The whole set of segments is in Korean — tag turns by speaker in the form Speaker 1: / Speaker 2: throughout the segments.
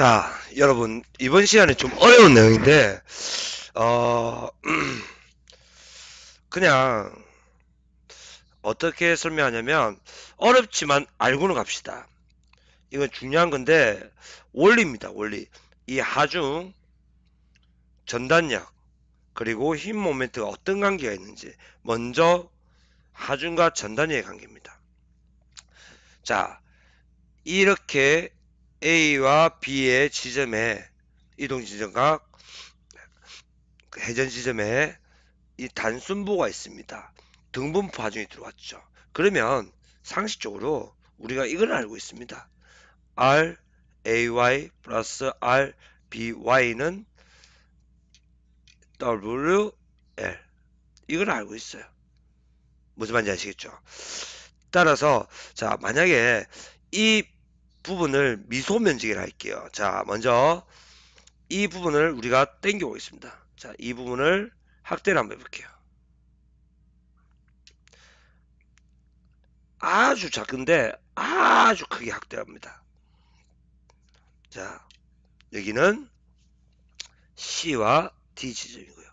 Speaker 1: 자, 여러분, 이번 시간에 좀 어려운 내용인데, 어, 그냥, 어떻게 설명하냐면, 어렵지만 알고는 갑시다. 이건 중요한 건데, 원리입니다, 원리. 이 하중, 전단력, 그리고 힘 모멘트가 어떤 관계가 있는지, 먼저 하중과 전단력의 관계입니다. 자, 이렇게 A와 B의 지점에 이동 지점과 해전 지점에 이 단순부가 있습니다. 등분부 하중이 들어왔죠. 그러면 상식적으로 우리가 이걸 알고 있습니다. R AY 플러스 R BY는 WL 이걸 알고 있어요. 무슨 말인지 아시겠죠? 따라서 자 만약에 이 부분을 미소 면적이라 할게요. 자, 먼저 이 부분을 우리가 땡겨 보겠습니다. 자, 이 부분을 확대를 한번 해볼게요. 아주 작은데 아주 크게 확대합니다. 자, 여기는 C와 D 지점이고요.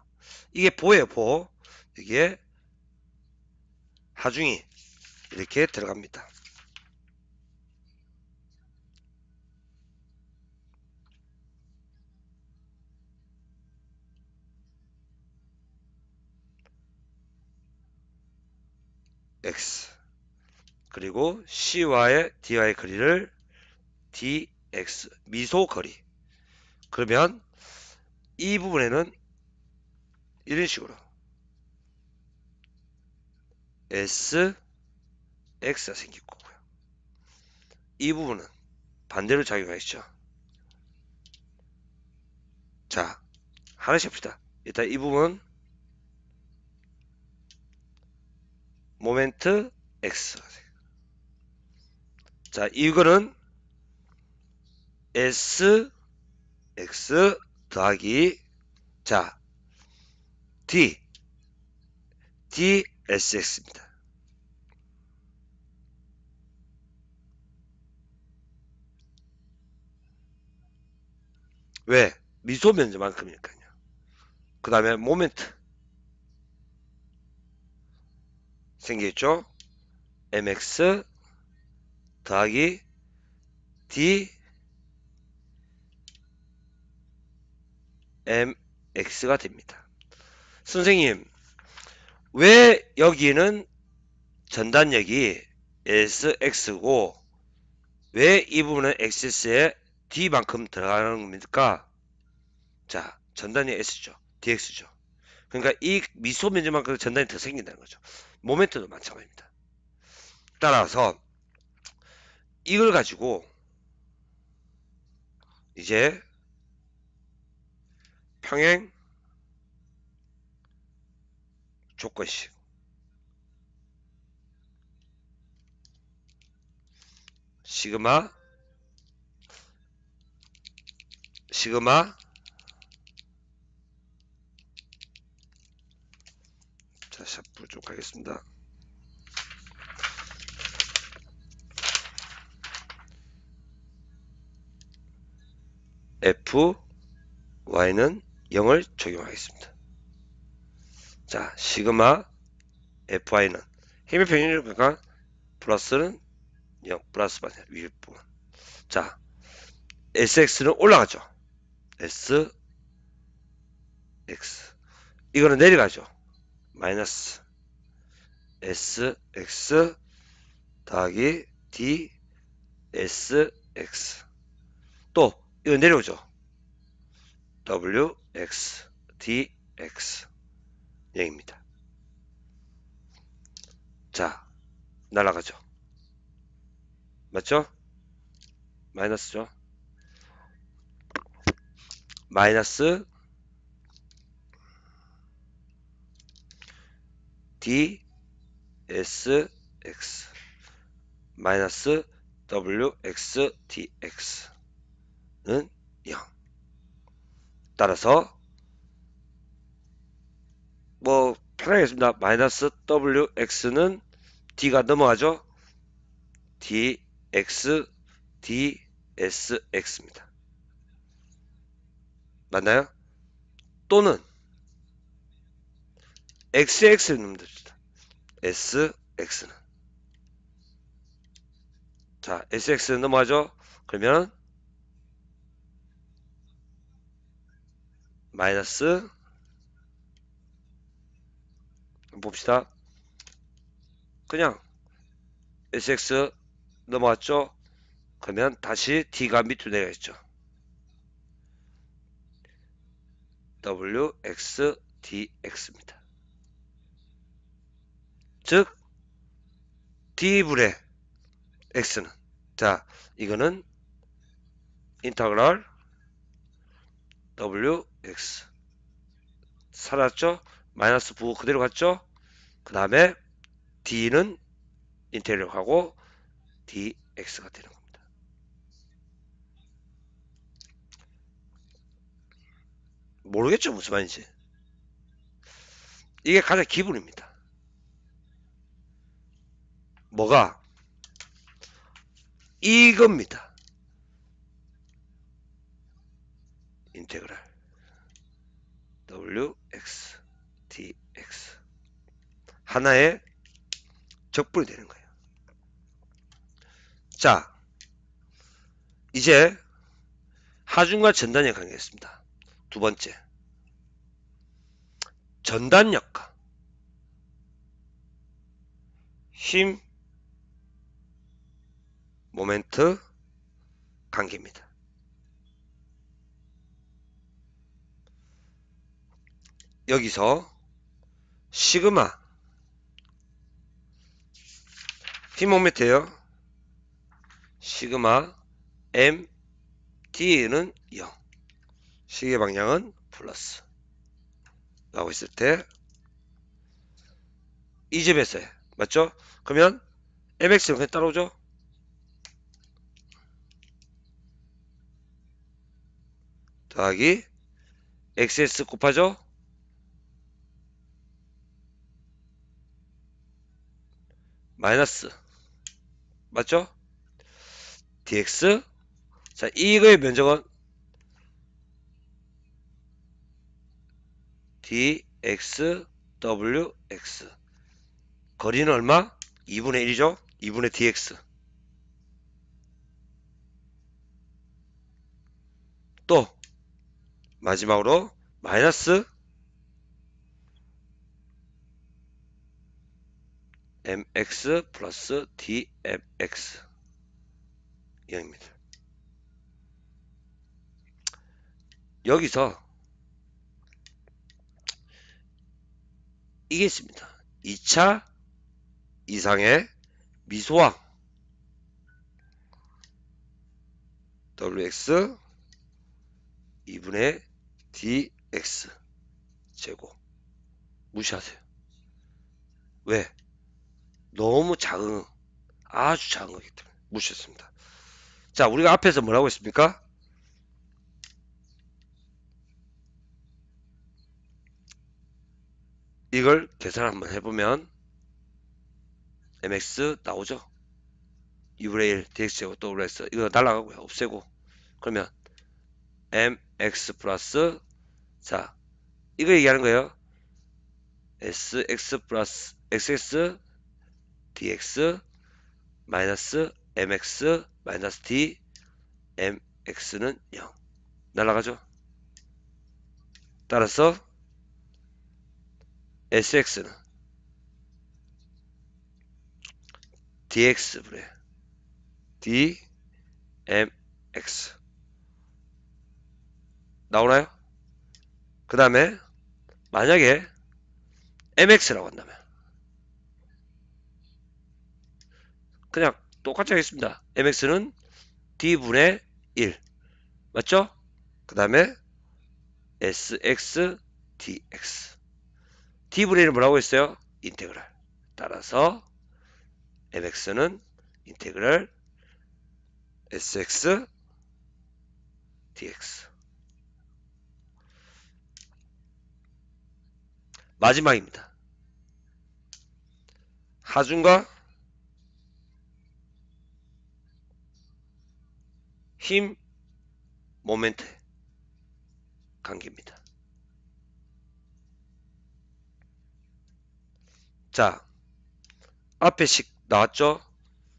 Speaker 1: 이게 보예요, 보. 여기에 하중이 이렇게 들어갑니다. x 그리고 c와의 dy의 거리를 dx 미소 거리 그러면 이 부분에는 이런 식으로 s x가 생길 거고요 이 부분은 반대로 작용하겠죠 자 하나씩 합시다 일단 이 부분 모멘트 x. 자, 이거는 s x 더하기 자 d d s x입니다. 왜 미소 면제만큼이니까요. 그 다음에 모멘트 생기겠죠? mx 더하기 d mx가 됩니다. 선생님, 왜 여기는 전단력이 sx고 왜 이 부분은 xs에 d만큼 들어가는 겁니까? 자, 전단력 s죠. dx죠. 그러니까 이 미소 면적만큼 전단이 더 생긴다는 거죠. 모멘트도 마찬가지입니다. 따라서 이걸 가지고 이제 평행 조건식 시그마 시그마 자 샤프 쭉 가겠습니다 F Y는 0을 적용하겠습니다 자 시그마 f y 는 힘의 평균율 그러니까 플러스는 0 플러스 반이 윗부분 자 SX는 올라가죠 SX 이거는 내려가죠 마이너스 sx 더하기 dsx 또 이거 내려오죠 wx dx 얘입니다 자 날아가죠 맞죠? 마이너스죠 마이너스 dx s 마이너스 wx dx는 0 따라서 뭐 편하겠습니다. 마이너스 wx는 d가 넘어가죠. dx dsx입니다. 맞나요? 또는 XX 놈들이다. SX는. 자, SX는 넘어가죠? 그러면 마이너스 봅시다. 그냥 SX 넘어갔죠? 그러면 다시 D가 밑으로 내려있죠. 가 WX, DX입니다. 즉 d 불의 x는 자 이거는 인터그럴 wx 살았죠 마이너스 부호 그대로 갔죠? 그 다음에 d는 인테리어하고 dx가 되는 겁니다. 모르겠죠? 무슨 말인지. 이게 가장 기본입니다. 뭐가 이겁니다. 인테그랄 wx dx 하나의 적분이 되는 거예요. 자, 이제 하중과 전단의 관계였습니다. 두 번째, 전단력과 힘 모멘트 관계입니다. 여기서 시그마 T 모멘트에요 시그마 M d 는0 시계 방향은 플러스 라고 했을 때 이집에서 맞죠? 그러면 MX는 그냥 따라오죠? 더하기 xs 곱하죠? 마이너스 맞죠? dx 자이거의 면적은 dxwx 거리는 얼마? 2분의 1이죠? 2분의 dx 또 마지막으로 마이너스 mx 플러스 dmx 이입니다 여기서 이게 있습니다. 2차 이상의 미소항 wx 2분의 dx 제곱 무시하세요. 왜? 너무 작은 아주 작은 거기 때문에 무시했습니다. 자 우리가 앞에서 뭐라고 했습니까? 이걸 계산 한번 해보면 mx 나오죠? 2분의 1 dx 제곱 또 플러스 이거 날라가고요 없애고 그러면 mx 플러스 자, 이거 얘기하는 거예요. sx 플러스 xx dx 마이너스 mx 마이너스 d mx는 0 날아가죠. 따라서 sx는 d x 그래 d mx 나오나요? 그 다음에 만약에 mx라고 한다면 그냥 똑같이 하겠습니다. mx는 d분의 1 맞죠? 그 다음에 sx dx d분의 1은 뭐라고 했어요? 인테그랄 따라서 mx는 인테그랄 sx dx 마지막입니다. 하중과 힘, 모멘트 관계입니다. 자, 앞에 식 나왔죠?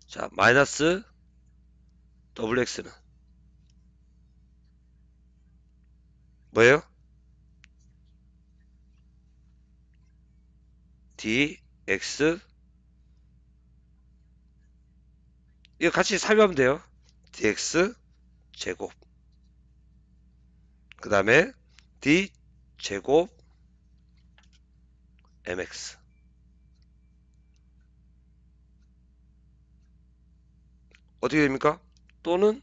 Speaker 1: 자, 마이너스 WX는 뭐예요? dx 이거 같이 삽입하면 돼요. dx 제곱 그 다음에 d 제곱 mx 어떻게 됩니까? 또는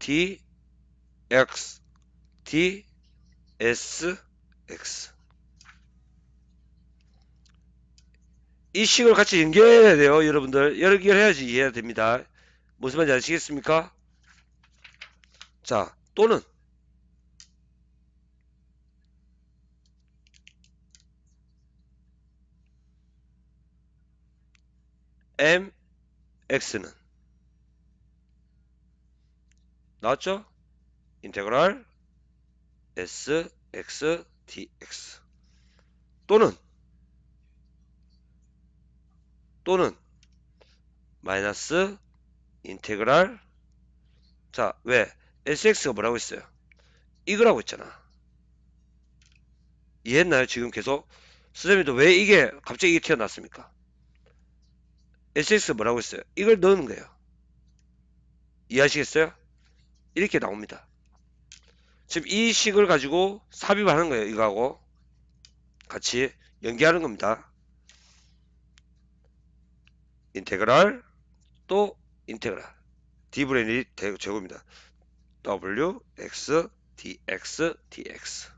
Speaker 1: dx dsx 이 식을 같이 연결해야 돼요 여러분들 연결해야지 이해가 됩니다 무슨 말인지 아시겠습니까 자 또는 m x는 나왔죠 인테그랄 s x dx 또는 또는 마이너스 인테그랄 자 왜 sx가 뭐라고 했어요 이거라고 했잖아 이해했나요 지금 계속 선생님도 왜 이게 갑자기 이게 튀어나왔습니까 sx 뭐라고 했어요 이걸 넣는 거예요 이해하시겠어요 이렇게 나옵니다 지금 이 식을 가지고 삽입하는 을 거예요 이거하고 같이 연계하는 겁니다 인테그랄 또 인테그랄 d분의 1이 제곱입니다. w x dx dx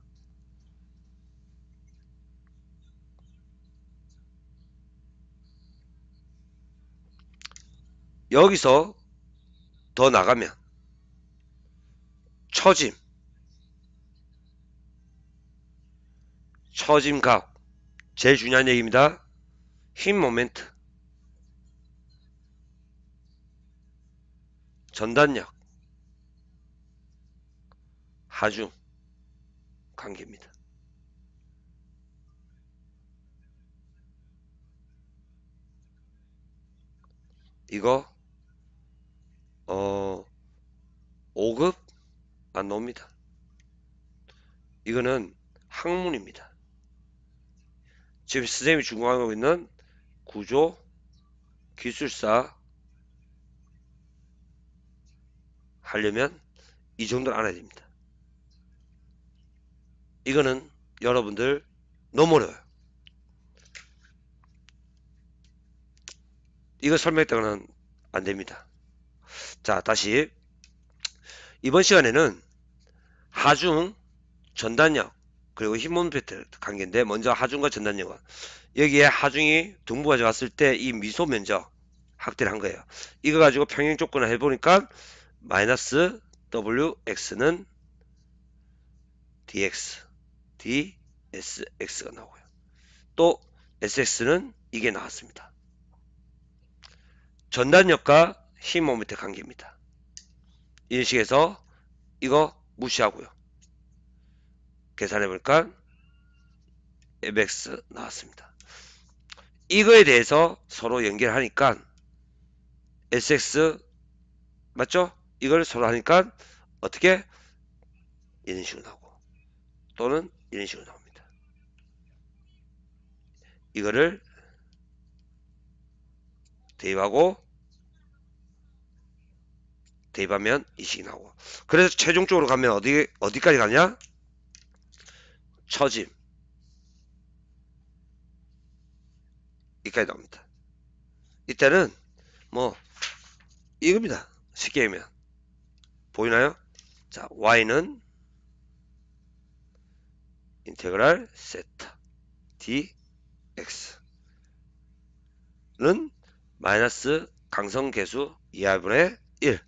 Speaker 1: 여기서 더 나가면 처짐 처짐각 제일 중요한 얘기입니다. 힘 모멘트 전단력 하중, 관계입니다 이거 어 5급 안 나옵니다. 이거는 학문입니다. 지금 선생님이 준공하고 있는 구조, 기술사, 하려면 이 정도는 알아야 됩니다. 이거는 여러분들 너무 어려워요. 이거 설명했다가는 안 됩니다. 자, 다시. 이번 시간에는 하중, 전단력, 그리고 힘몸 패턴 관계인데, 먼저 하중과 전단력. 은 여기에 하중이 등부가 좋았을 때 이 미소 면적 확대를 한 거예요. 이거 가지고 평행 조건을 해보니까 마이너스 wx는 dx, dsx가 나오고요. 또 sx는 이게 나왔습니다. 전단력과 힘모멘트 관계입니다. 인식에서 이거 무시하고요. 계산해볼까 mx 나왔습니다. 이거에 대해서 서로 연결하니까 sx 맞죠? 이걸 서로 하니까 어떻게 이런 식으로 나오고 또는 이런 식으로 나옵니다. 이거를 대입하고 대입하면 이 식이 나오고 그래서 최종적으로 가면 어디 어디까지 가냐? 처짐 이까지 나옵니다. 이때는 뭐 이겁니다. 쉽게 얘기하면 보이나요? 자, y는 인테그랄 세타 dx는 마이너스 강성계수 2분의 1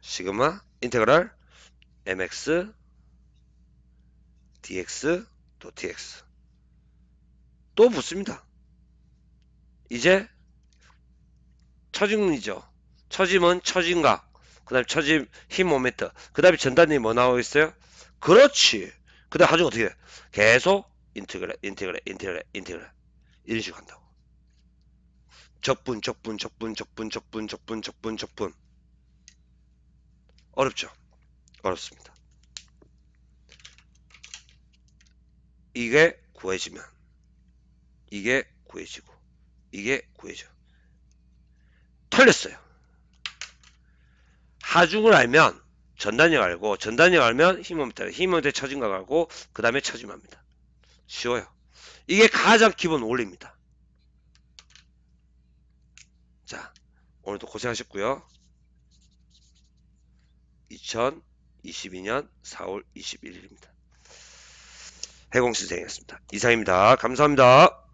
Speaker 1: 시그마 인테그랄 mx dx 또 dx 또 붙습니다. 이제 처짐이죠. 처짐은 처짐과 그 다음에 처짐 힘 5m 그 다음에 전단이 뭐 나오고 있어요? 그렇지 그 다음 에 하중 어떻게 해? 계속 인티그레 인티그레 인티그레 인티그레 이런 식으로 한다고 적분 적분 적분 적분 적분 적분 적분 적분 어렵죠 어렵습니다 이게 구해지면 이게 구해지고 이게 구해져 털렸어요 하중을 알면 전단력 알고 전단력 알면 힘모멘 힘모멘탈 처진각 알고 그 다음에 처짐합니다. 쉬워요. 이게 가장 기본 원리입니다. 자 오늘도 고생하셨고요. 2022년 4월 21일입니다. 해공신생이었습니다. 이상입니다. 감사합니다.